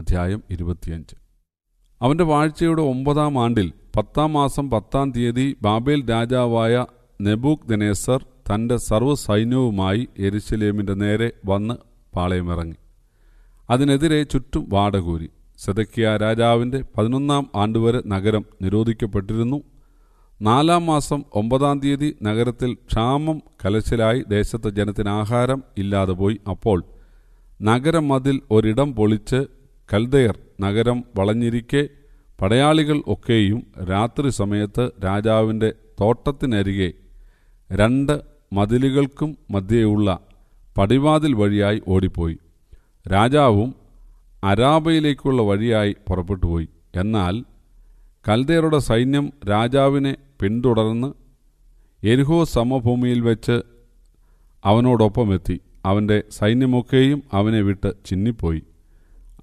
അധ്യായം ഇരുപത്തിയഞ്ച് അവൻ്റെ വാഴ്ചയുടെ ഒമ്പതാം ആണ്ടിൽ പത്താം മാസം പത്താം തീയതി ബാബേൽ രാജാവായ നെബൂക് ദിനേസർ തൻ്റെ സർവ്വസൈന്യവുമായി എരിശലേമിൻ്റെ നേരെ വന്ന് പാളയമിറങ്ങി അതിനെതിരെ ചുറ്റും വാടകൂരി സെതക്കിയ രാജാവിൻ്റെ പതിനൊന്നാം ആണ്ടുവരെ നഗരം നിരോധിക്കപ്പെട്ടിരുന്നു നാലാം മാസം ഒമ്പതാം തീയതി നഗരത്തിൽ ക്ഷാമം കലശലായി ദേശത്തെ ജനത്തിന് ആഹാരം ഇല്ലാതെ പോയി അപ്പോൾ നഗരമതിൽ ഒരിടം പൊളിച്ച് കൽദയർ നഗരം വളഞ്ഞിരിക്കെ പടയാളികൾ ഒക്കെയും രാത്രി സമയത്ത് രാജാവിൻ്റെ തോട്ടത്തിനരികെ രണ്ട് മതിലുകൾക്കും മധ്യേയുള്ള പടിവാതിൽ വഴിയായി ഓടിപ്പോയി രാജാവും അരാബയിലേക്കുള്ള വഴിയായി പുറപ്പെട്ടുപോയി എന്നാൽ കൽദേറുടെ സൈന്യം രാജാവിനെ പിന്തുടർന്ന് എരിഹോ സമഭൂമിയിൽ വെച്ച് അവനോടൊപ്പമെത്തി അവൻ്റെ സൈന്യമൊക്കെയും അവനെ വിട്ട് ചിന്നിപ്പോയി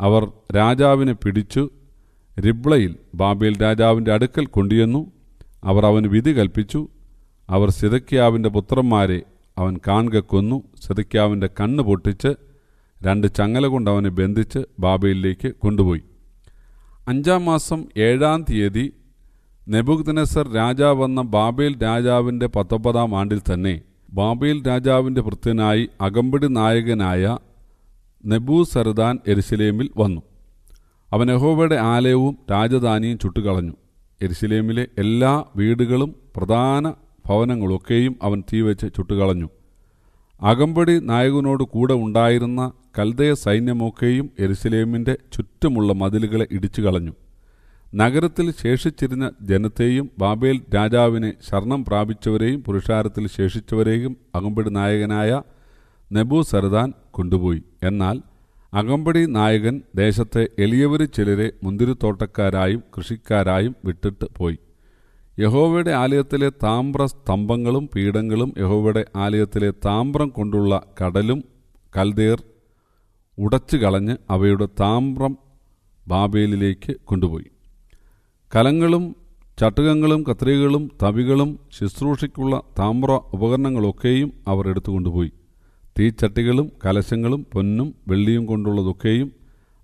അവർ രാജാവിനെ പിടിച്ചു റിബ്ലയിൽ ബാബേൽ രാജാവിൻ്റെ അടുക്കൽ കൊണ്ടുവന്നു അവർ അവന് വിധി കൽപ്പിച്ചു അവർ സിതക്കിയാവിൻ്റെ പുത്രന്മാരെ അവൻ കാൺക കൊന്നു സിതക്കിയാവിൻ്റെ കണ്ണ് പൊട്ടിച്ച് രണ്ട് ചങ്ങല കൊണ്ട് അവനെ ബന്ധിച്ച് ബാബയിലേക്ക് കൊണ്ടുപോയി അഞ്ചാം മാസം ഏഴാം തീയതി രാജാവ് വന്ന ബാബേൽ രാജാവിൻ്റെ പത്തൊമ്പതാം ആണ്ടിൽ തന്നെ ബാബേൽ രാജാവിൻ്റെ ഭൃത്യനായി അകമ്പടി നായകനായ നെബൂ സർദാൻ എരിശിലേമിൽ വന്നു അവൻ യഹോബയുടെ ആലയവും രാജധാനിയും ചുട്ടുകളഞ്ഞു എരിശിലേമിലെ എല്ലാ വീടുകളും പ്രധാന ഭവനങ്ങളൊക്കെയും അവൻ തീവച്ച് ചുട്ടുകളഞ്ഞു അകമ്പടി നായകനോട് കൂടെ ഉണ്ടായിരുന്ന കൽതയ സൈന്യമൊക്കെയും എരിശിലേമിൻ്റെ ചുറ്റുമുള്ള മതിലുകളെ ഇടിച്ചു കളഞ്ഞു നഗരത്തിൽ ശേഷിച്ചിരുന്ന ജനത്തെയും ബാബേൽ രാജാവിനെ ശരണം പ്രാപിച്ചവരെയും പുരുഷാരത്തിൽ ശേഷിച്ചവരെയും അകമ്പടി നായകനായ നെബു സരദാൻ കൊണ്ടുപോയി എന്നാൽ അകമ്പടി നായകൻ ദേശത്തെ എളിയവര് ചിലരെ മുന്തിരിത്തോട്ടക്കാരായും കൃഷിക്കാരായും വിട്ടിട്ട് പോയി യഹോവയുടെ ആലയത്തിലെ താമ്ര സ്തംഭങ്ങളും പീഠങ്ങളും യഹോവയുടെ ആലയത്തിലെ താമ്രം കൊണ്ടുള്ള കടലും കൽദേർ ഉടച്ചു കളഞ്ഞ് അവയുടെ താമ്രം ബാബേലിലേക്ക് കൊണ്ടുപോയി കലങ്ങളും ചട്ടുകങ്ങളും കത്രികകളും തവികളും ശുശ്രൂഷയ്ക്കുള്ള താമ്ര ഉപകരണങ്ങളൊക്കെയും അവർ എടുത്തുകൊണ്ടുപോയി തീച്ചട്ടികളും കലശങ്ങളും പൊന്നും വെള്ളിയും കൊണ്ടുള്ളതൊക്കെയും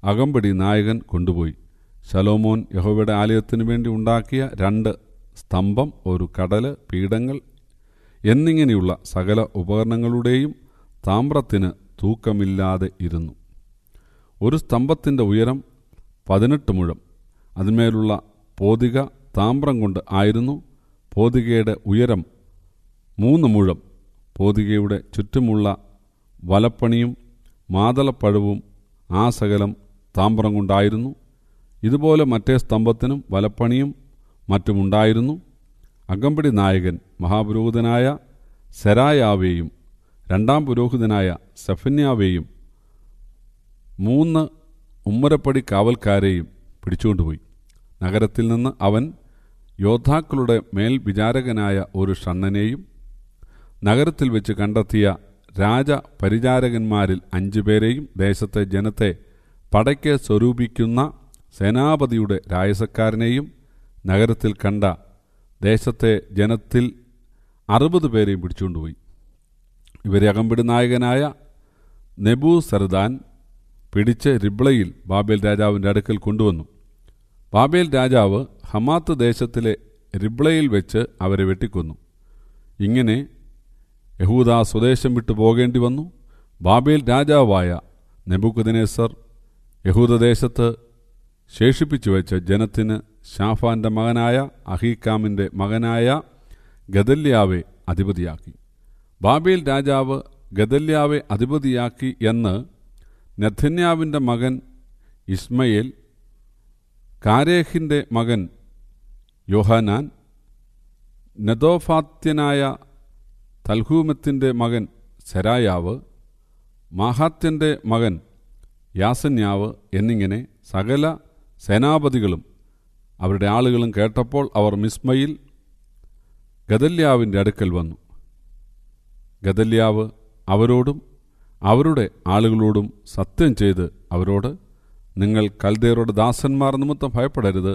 അകമ്പടി നായകൻ കൊണ്ടുപോയി ശലോമോൻ യഹോവയുടെ ആലയത്തിനു വേണ്ടി ഉണ്ടാക്കിയ രണ്ട് സ്തംഭം ഒരു കടല് പീഠങ്ങൾ എന്നിങ്ങനെയുള്ള സകല ഉപകരണങ്ങളുടെയും താമ്രത്തിന് തൂക്കമില്ലാതെ ഇരുന്നു ഒരു സ്തംഭത്തിൻ്റെ ഉയരം പതിനെട്ട് മുഴം അതിന്മേലുള്ള പോതിക താമ്രം കൊണ്ട് ആയിരുന്നു പോതികയുടെ ഉയരം മൂന്ന് മുഴം പോതികയുടെ ചുറ്റുമുള്ള വലപ്പണിയും മാതളപ്പഴവും ആ സകലം താമ്രം കൊണ്ടായിരുന്നു ഇതുപോലെ മറ്റേ സ്തംഭത്തിനും വലപ്പണിയും മറ്റുമുണ്ടായിരുന്നു അകമ്പടി നായകൻ മഹാപുരോഹിതനായ സെരായാവേയും രണ്ടാം പുരോഹിതനായ സെഫന്യാവേയും മൂന്ന് ഉമ്മരപ്പടി കാവൽക്കാരെയും പിടിച്ചുകൊണ്ടുപോയി നഗരത്തിൽ നിന്ന് അവൻ യോദ്ധാക്കളുടെ മേൽ ഒരു ഷണ്ണനെയും നഗരത്തിൽ വെച്ച് കണ്ടെത്തിയ രാജ പരിചാരകന്മാരിൽ അഞ്ചുപേരെയും ദേശത്തെ ജനത്തെ പടയ്ക്ക് സ്വരൂപിക്കുന്ന സേനാപതിയുടെ രായസക്കാരനെയും നഗരത്തിൽ കണ്ട ദേശത്തെ ജനത്തിൽ അറുപത് പേരെയും പിടിച്ചുകൊണ്ടുപോയി ഇവരെ അകമ്പിടി നായകനായ നെബു സർദാൻ പിടിച്ച് റിബ്ലയിൽ ബാബേൽ രാജാവിൻ്റെ അടുക്കൽ കൊണ്ടുവന്നു ബാബേൽ രാജാവ് ഹമാത്ത് ദേശത്തിലെ റിബ്ലയിൽ വെച്ച് അവരെ വെട്ടിക്കൊന്നു ഇങ്ങനെ യഹൂദ സ്വദേശം വിട്ടു പോകേണ്ടി വന്നു ബാബേൽ രാജാവായ നെബുക്കുദിനേസർ യഹൂദദേശത്ത് ശേഷിപ്പിച്ചു വെച്ച ജനത്തിന് ഷാഫാൻ്റെ മകനായ അഹീക്കാമിൻ്റെ മകനായ ഗദല്യാവെ അധിപതിയാക്കി ബാബേൽ രാജാവ് ഗദല്യാവെ അധിപതിയാക്കി എന്ന് നെഥന്യാവിൻ്റെ മകൻ ഇസ്മയേൽ കാരേഹിൻ്റെ മകൻ യോഹനാൻ നദോഫാത്യനായ തൽഹൂമത്തിൻ്റെ മകൻ സെരായാവ് മാഹാത്യൻ്റെ മകൻ യാസന്യാവ് എന്നിങ്ങനെ സകല സേനാപതികളും അവരുടെ ആളുകളും കേട്ടപ്പോൾ അവർ മിസ്മയിൽ ഗദല്യാവിൻ്റെ അടുക്കൽ വന്നു ഗദല്യാവ് അവരോടും അവരുടെ ആളുകളോടും സത്യം ചെയ്ത് അവരോട് നിങ്ങൾ കൽദേവരുടെ ദാസന്മാർ നിമിത്തം ഭയപ്പെടരുത്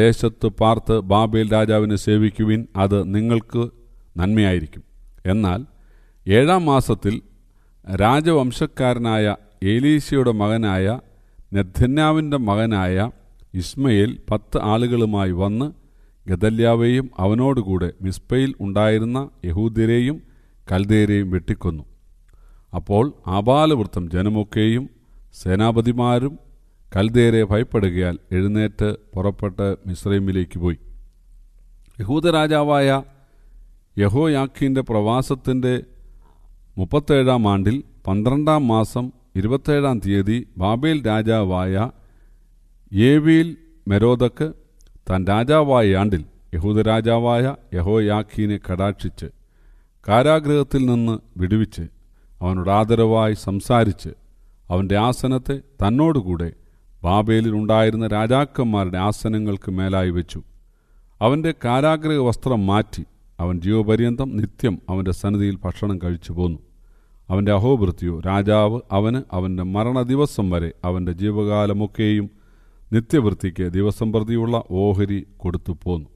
ദേശത്ത് പാർത്ത് ബാബേൽ രാജാവിനെ സേവിക്കുവിൻ അത് നിങ്ങൾക്ക് നന്മയായിരിക്കും എന്നാൽ ഏഴാം മാസത്തിൽ രാജവംശക്കാരനായ ഏലീശയുടെ മകനായ നെഥന്യാവിൻ്റെ മകനായ ഇസ്മയിൽ പത്ത് ആളുകളുമായി വന്ന് ഗദല്യാവെയും അവനോടുകൂടെ മിസ്പയിൽ ഉണ്ടായിരുന്ന യഹൂദ്യരെയും കൽദേരെയും വെട്ടിക്കൊന്നു അപ്പോൾ ആപാലവൃത്തം ജനമൊക്കെയും സേനാപതിമാരും കൽദേരെ ഭയപ്പെടുകയാൽ എഴുന്നേറ്റ് പുറപ്പെട്ട് മിസ്രൈമിലേക്ക് പോയി യഹൂദരാജാവായ രാജാവായ യഹോയാഖീൻ്റെ പ്രവാസത്തിൻ്റെ മുപ്പത്തേഴാം ആണ്ടിൽ പന്ത്രണ്ടാം മാസം ഇരുപത്തേഴാം തീയതി ബാബേൽ രാജാവായ ഏവിയിൽ മെരോദക്ക് താൻ രാജാവായ ആണ്ടിൽ യഹൂദരാജാവായ രാജാവായ യഹോയാഖീനെ കടാക്ഷിച്ച് കാരാഗ്രഹത്തിൽ നിന്ന് വിടുവിച്ച് അവനോട് ആദരവായി സംസാരിച്ച് അവൻ്റെ ആസനത്തെ തന്നോടുകൂടെ ബാബേലിലുണ്ടായിരുന്ന രാജാക്കന്മാരുടെ ആസനങ്ങൾക്ക് മേലായി വെച്ചു അവൻ്റെ കാരാഗ്രഹ വസ്ത്രം മാറ്റി അവൻ ജീവപര്യന്തം നിത്യം അവൻ്റെ സന്നിധിയിൽ ഭക്ഷണം കഴിച്ചു പോന്നു അവൻ്റെ അഹോവൃത്തിയോ രാജാവ് അവന് അവൻ്റെ മരണ ദിവസം വരെ അവൻ്റെ ജീവകാലമൊക്കെയും നിത്യവൃത്തിക്ക് ദിവസം പ്രതിയുള്ള ഓഹരി കൊടുത്തു പോന്നു